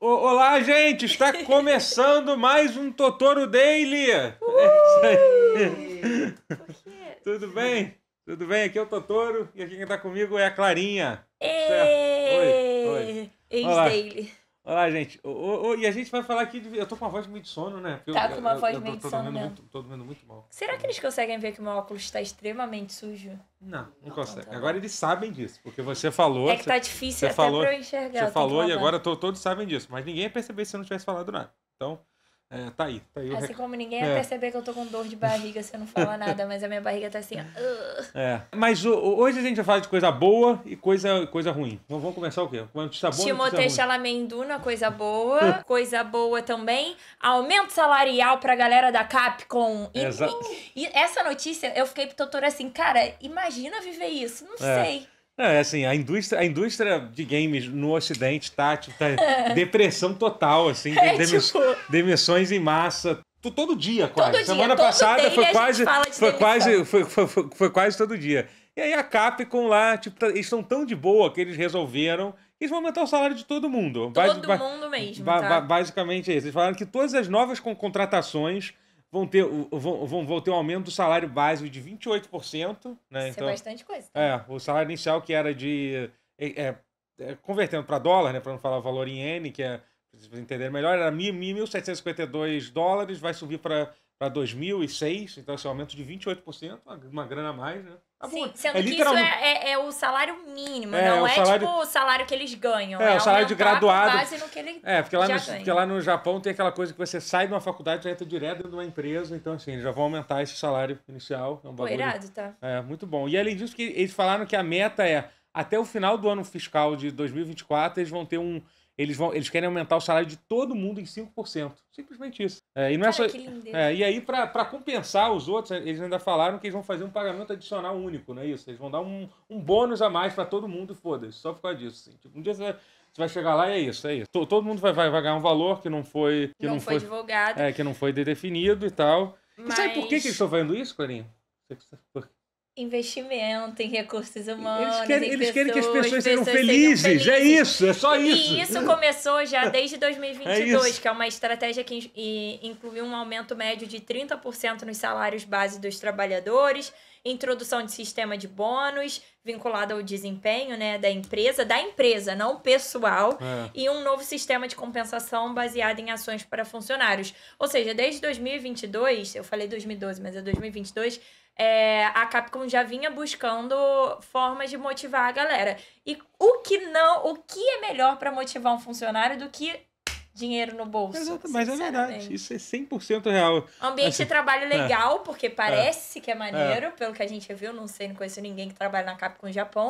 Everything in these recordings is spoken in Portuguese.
Olá, gente! Está começando mais um Totoro Daily! Uh! É Tudo bem? Tudo bem? Aqui é o Totoro e aqui quem está comigo é a Clarinha. Oi! Oi! Ex Daily. Olá, gente. O, e a gente vai falar aqui. De... Eu tô com uma voz meio de sono, né? tá com uma eu, voz eu, meio de sono. Muito, tô dormindo muito mal. Será que eles conseguem ver que o meu óculos está extremamente sujo? Não, não, não consegue. Tá agora eles sabem disso, porque você falou. É que tá você, tá difícil até falou, pra eu enxergar. Você falou e agora todos sabem disso. Mas ninguém ia perceber se eu não tivesse falado nada. Então. É, tá aí, tá aí. Assim como ninguém ia é. perceber que eu tô com dor de barriga se eu não falar nada, mas a minha barriga tá assim. Ó. É. Mas hoje a gente vai falar de coisa boa e coisa, coisa ruim. vamos começar o quê? Com notícia é tá boa. Timothée Chalamenduna, coisa boa. coisa boa também. Aumento salarial pra galera da Capcom. E, Exato. E, e, essa notícia eu fiquei pro doutora assim, cara, imagina viver isso. Não é. sei. É, assim, a indústria, a indústria de games no Ocidente tá, tipo, tá é. depressão total, assim, é, demiss... tipo... demissões em massa. Todo dia, quase. Todo Semana passada foi quase, foi, quase, foi, foi, foi, foi quase todo dia. E aí a Capcom lá, tipo, tá, eles estão tão de boa que eles resolveram eles vão aumentar o salário de todo mundo. Todo ba mundo mesmo. Ba tá? Basicamente é isso. Eles falaram que todas as novas contratações vão ter, vão, vão, ter um aumento do salário básico de 28%. Né? Isso é então, é bastante coisa. Tá? É, o salário inicial que era de. É, é, é convertendo para dólar, né, para não falar o valor em N, que é, para vocês entenderem melhor, era 1.752 dólares, vai subir para para 2006, então esse aumento de 28%, uma, uma grana a mais, né? Tá Sim, sendo é, que literalmente... isso é, é, é, o salário mínimo, é, não é, salário... tipo o salário que eles ganham. É, é o salário de graduado. base no que ele é, porque lá, no, porque lá no Japão tem aquela coisa que você sai de uma faculdade e entra direto de uma empresa, então assim, eles já vão aumentar esse salário inicial. É um bagulho... tá? É, muito bom. E além disso, que eles falaram que a meta é, até o final do ano fiscal de 2024, eles vão ter um... Eles, vão, eles querem aumentar o salário de todo mundo em 5%. Simplesmente isso. É, e, é Cara, só... é, e, aí, para compensar os outros, eles ainda falaram que eles vão fazer um pagamento adicional único, não é isso? Eles vão dar um, um bônus a mais para todo mundo, foda-se, só por causa disso. Assim. Tipo, um dia você vai, você vai, chegar lá e é isso, é isso. todo mundo vai, vai, vai, ganhar um valor que não foi. Que não, não foi, divulgado. É, que não foi definido e tal. Mas... E sabe por que, que eles estão fazendo isso, Clarinha? Por quê? investimento em recursos humanos. Eles querem, eles pessoas, querem que as pessoas, pessoas sejam, felizes. felizes. É isso, é só isso. E isso começou já desde é 2022, é que é uma estratégia que incluiu um aumento médio de 30% nos salários base dos trabalhadores, introdução de sistema de bônus vinculado ao desempenho né, da empresa, da empresa, não pessoal, é. e um novo sistema de compensação baseado em ações para funcionários. Ou seja, desde 2022, eu falei 2012, mas é 2022 é, a Capcom já vinha buscando formas de motivar a galera. E o que não, o que é melhor para motivar um funcionário do que dinheiro no bolso. Exato, mas é verdade. Isso é 100% real. Ambiente assim, de trabalho é. legal, é, porque parece é, que é maneiro, é. pelo que a gente viu. Não sei, não conheço ninguém que trabalha na Capcom Japão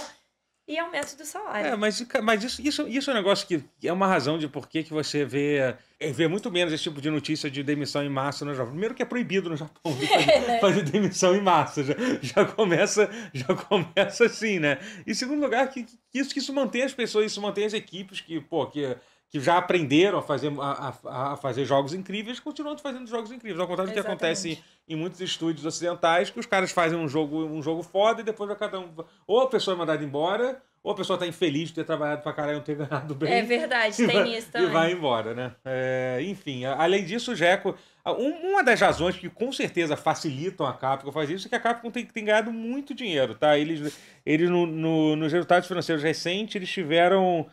e aumento do salário. É, mas, mas isso, isso, isso é um negócio que é uma razão de por que você vê, é, vê muito menos esse tipo de notícia de demissão em massa no Japão. Primeiro que é proibido no Japão de né, fazer, é, né? fazer demissão em massa. Já, já, começa, já começa assim, né? E segundo lugar, que, que, isso, que isso mantém as pessoas, isso mantém as equipes que, pô, que que já aprenderam a fazer, a, a, fazer jogos incríveis, continuam fazendo jogos incríveis. Ao contrário do que acontece em, muitos estúdios ocidentais, que os caras fazem um jogo, um jogo foda e depois cada um. Ou a pessoa é mandada embora, ou a pessoa tá infeliz de ter trabalhado pra caralho e não ter ganhado bem. É verdade, tem vai, isso também. E vai embora, né? É, enfim, além disso, o Jeco. Uma das razões que com certeza facilitam a Capcom fazer isso é que a Capcom tem, tem ganhado muito dinheiro, tá? Eles, eles no, no, nos resultados financeiros recentes, eles tiveram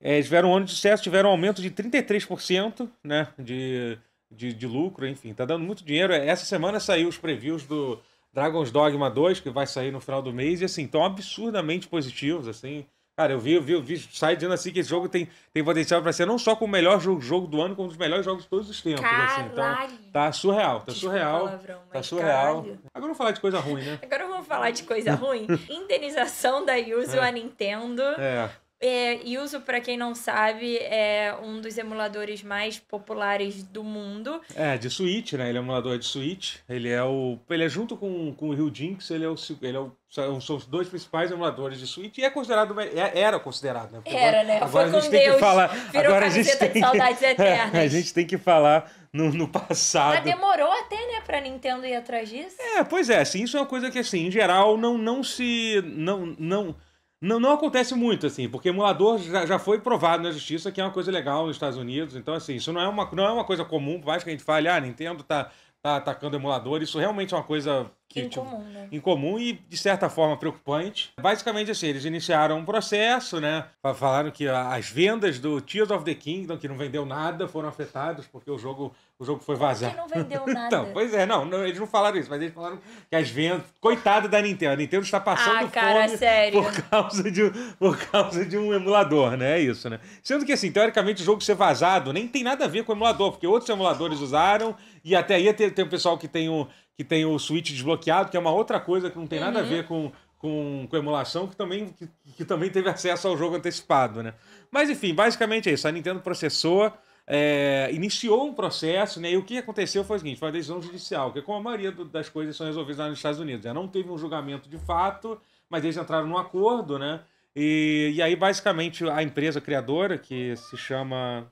é, tiveram um ano de sucesso, tiveram um aumento de 33% né, de, de, de, lucro, enfim, tá dando muito dinheiro. É, essa semana saiu os previews do Dragon's Dogma 2, que vai sair no final do mês, e assim, tão absurdamente positivos, assim. Cara, eu vi, eu vi, eu vi, sai dizendo assim que esse jogo tem, tem potencial para ser não só com o melhor jogo, jogo do ano, como um dos melhores jogos de todos os tempos. Assim. Então, tá surreal, tá Desculpa surreal. Palavrão, tá surreal. Caralho. Agora vamos falar de coisa ruim, né? Agora vamos falar de coisa ruim. Indenização da Yuzu é. à Nintendo. É. É, Yuzu, para quem não sabe, é um dos emuladores mais populares do mundo. É, de Switch, né? Ele é um emulador de Switch. Ele é o. Ele é junto com, com o Rio Jinx, ele é o. Ele é o são os dois principais emuladores de Switch e é considerado é, era considerado né Porque era né agora, a gente tem que falar agora a gente tem que, saudades eternas. a gente tem que falar no, no passado mas demorou até né para Nintendo ir atrás disso é pois é assim isso é uma coisa que assim em geral não não se não não não, não acontece muito, assim, porque emulador já, já foi provado na justiça que é uma coisa legal nos Estados Unidos. Então, assim, isso não é uma, não é uma coisa comum, por mais que a gente fale, ah, Nintendo tá, tá atacando emulador, isso realmente é uma coisa que comum né? em comum e de certa forma preocupante. Basicamente assim, eles iniciaram um processo, né? Falaram que as vendas do Tears of the Kingdom que não vendeu nada foram afetadas porque o jogo o jogo foi vazado. Porque não vendeu então, nada. então, pois é, não, não, eles não falaram isso, mas eles falaram que as vendas, coitada da Nintendo, a Nintendo está passando ah, cara, fome sério? por causa de por causa de um emulador, né? É isso, né? Sendo que assim, teoricamente o jogo ser vazado nem tem nada a ver com o emulador, porque outros emuladores usaram e até aí tem, tem o pessoal que tem o que tem o switch desbloqueado, que é uma outra coisa que não tem uhum. nada a uhum. ver com, com, com emulação, que também, que, que, também teve acesso ao jogo antecipado, né? Mas enfim, basicamente é isso. A Nintendo processou, é, iniciou um processo, né? E o que aconteceu foi o seguinte: foi uma decisão judicial, que como a maioria do, das coisas são resolvidas nos Estados Unidos, já né? não teve um julgamento de fato, mas eles entraram num acordo, né? E, e aí, basicamente, a empresa criadora, que se chama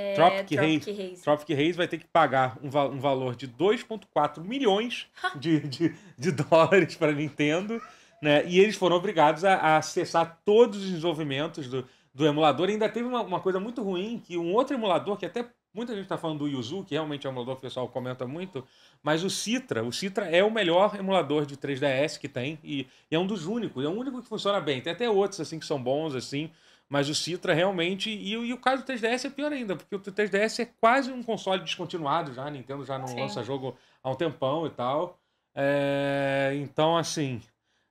é, Tropic, Tropic Haze. Haze. Tropic Haze vai ter que pagar um, va um valor de 2,4 milhões de, de, de dólares para a Nintendo. Né? E eles foram obrigados a, a, acessar todos os desenvolvimentos do, do emulador. E ainda teve uma, uma, coisa muito ruim, que um outro emulador, que até muita gente está falando do Yuzu, que realmente é um emulador que o pessoal comenta muito, mas o Citra, o Citra é o melhor emulador de 3DS que tem, e, e é um dos únicos, é o único que funciona bem. Tem até outros assim que são bons, assim, mas o Citra realmente. E, e o caso do 3DS é pior ainda, porque o 3DS é quase um console descontinuado já. A Nintendo já não Sim. lança jogo há um tempão e tal. É, então, assim.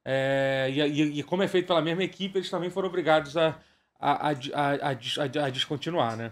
É, e, e, e, como é feito pela mesma equipe, eles também foram obrigados a, a, a, a, a descontinuar, né?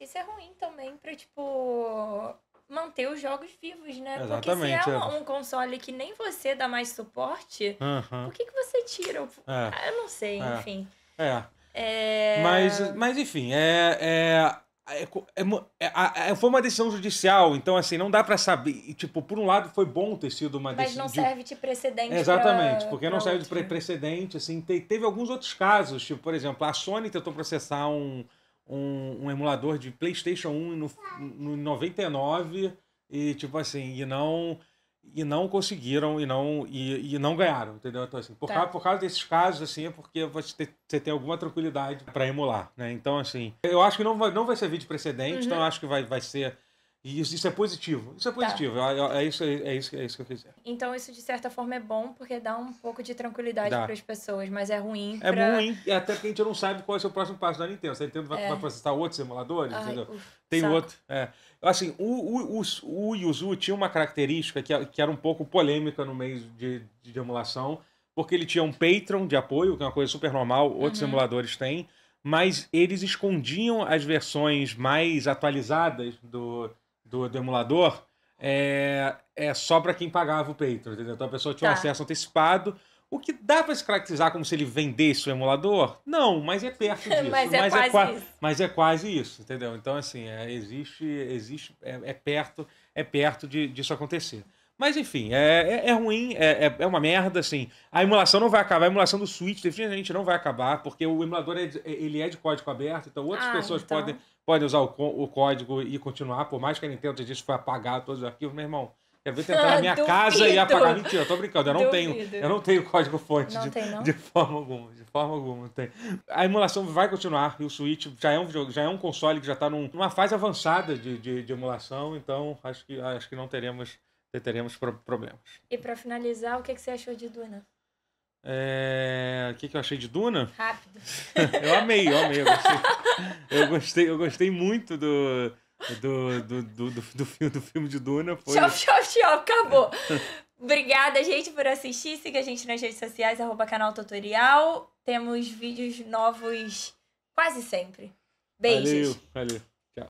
Isso é ruim também para tipo, manter os jogos vivos, né? Exatamente, Porque se é, é, um, um console que nem você dá mais suporte, por que, que você tira? É. eu não sei, é. enfim. É. É... Mas, mas, enfim, é, é... É, é, é, é, foi uma decisão judicial, então assim, não dá para saber. E, tipo, por um lado foi bom ter sido uma decisão. Mas não serve de precedente. Exatamente, pra... porque não serve outro. de precedente. Assim, teve alguns outros casos, tipo, por exemplo, a Sony tentou processar um, um, um emulador de PlayStation 1 no, no 99 e, tipo assim, e não e não conseguiram e não, e, e não ganharam, entendeu? Então, assim, por, tá. causa, por causa desses casos, assim, é porque você, você tem alguma tranquilidade para emular, né? Então, assim, eu acho que não vai, não vai servir de precedente, uhum. então acho que vai, vai ser e isso, isso, é positivo. Isso é tá. positivo. Tá. É, isso, é, é, isso, é isso que é eu quiser. Então, isso de certa forma é bom, porque dá um pouco de tranquilidade para as pessoas, mas é ruim. É pra... ruim, é até porque a gente não sabe qual é o seu próximo passo da Nintendo. Se a Nintendo vai, vai processar outros emuladores, Ai, entendeu? Uf, Tem saco. outro. Assim, o, o, o, o Yuzu tinha uma característica que, que era um pouco polêmica no meio de, de, de emulação, porque ele tinha um Patreon de apoio, que é uma coisa super normal, outros uhum. emuladores têm, mas eles escondiam as versões mais atualizadas do do, do emulador é, é só para quem pagava o Patreon, entendeu? Então a pessoa tinha tá. um acesso antecipado. O que dá para se caracterizar como se ele vendesse o emulador? Não, mas é perto disso. mas, é mas, é quase isso. mas é quase isso, entendeu? Então, assim, é, existe, existe é, é, perto, é perto de, disso acontecer. Mas enfim, é, é, é ruim, é, é, é, uma merda, assim. A emulação não vai acabar, a emulação do Switch definitivamente não vai acabar, porque o emulador é de, é, ele é de código aberto, então outras ah, pessoas então... podem, podem usar o, o, código e continuar, por mais que a Nintendo que foi apagar todos os arquivos, meu irmão. Quer ver tentar na minha Duvido. casa e apagar. Mentira, eu tô brincando, eu não tenho. Eu não tenho código fonte. Não de, tem, não? de forma alguma. De forma alguma, não tem. A emulação vai continuar, e o Switch já é um, já é um console que já tá num, numa fase avançada de, de, de emulação, então acho que, acho que não teremos e teremos problemas. E para finalizar, o que, que você achou de Duna? É... O que, que eu achei de Duna? Rápido. eu amei, eu amei. Eu gostei, eu gostei, eu gostei muito do, do, do, do, do, do, filme, do filme de Duna. Foi... Tchau, tchau, tchau, acabou. Obrigada, gente, por assistir. Siga a gente nas redes sociais, arroba canal tutorial. Temos vídeos novos quase sempre. Beijos. Valeu, valeu.